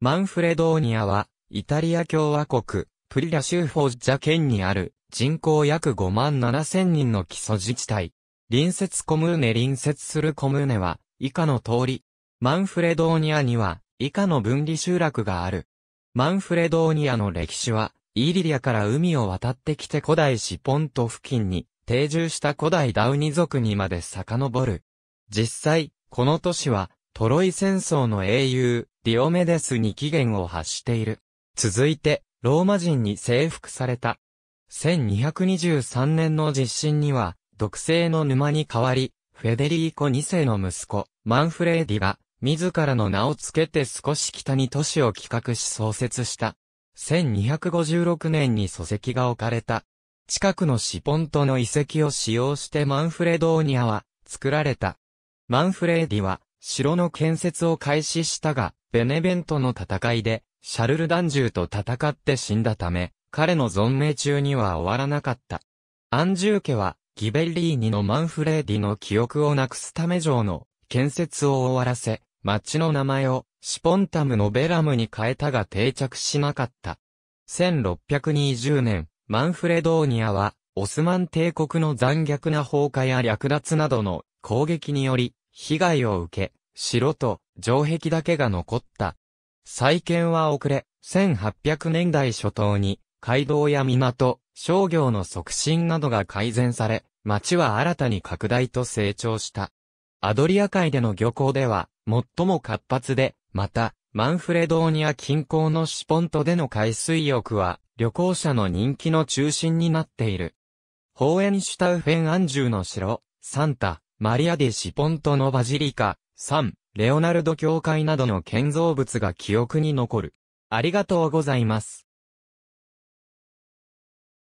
マンフレドーニアは、イタリア共和国、プリラ州フォッジャ県にある、人口約5万7千人の基礎自治体。隣接コムーネ隣接するコムーネは、以下の通り。マンフレドーニアには、以下の分離集落がある。マンフレドーニアの歴史は、イーリリアから海を渡ってきて古代シポント付近に定住した古代ダウニ族にまで遡る。実際、この都市はトロイ戦争の英雄、ディオメデスに起源を発している。続いて、ローマ人に征服された。1223年の実震には、毒性の沼に代わり、フェデリーコ2世の息子、マンフレーディが、自らの名を付けて少し北に都市を企画し創設した。1256年に礎石が置かれた。近くのシポントの遺跡を使用してマンフレドーニアは作られた。マンフレーディは城の建設を開始したが、ベネベントの戦いで、シャルル・ダンジューと戦って死んだため、彼の存命中には終わらなかった。アンジュー家は、ギベリーニのマンフレーディの記憶をなくすため城の建設を終わらせ、町の名前をシポンタムのベラムに変えたが定着しなかった。1620年、マンフレドーニアは、オスマン帝国の残虐な崩壊や略奪などの攻撃により、被害を受け、城と城壁だけが残った。再建は遅れ、1800年代初頭に、街道や港、商業の促進などが改善され、町は新たに拡大と成長した。アドリア海での漁港では、最も活発で、また、マンフレドーニア近郊のシポントでの海水浴は、旅行者の人気の中心になっている。ホーエンシュタウフェン・アンジュの城、サンタ、マリア・デ・シポントのバジリカ、サン、レオナルド教会などの建造物が記憶に残る。ありがとうございます。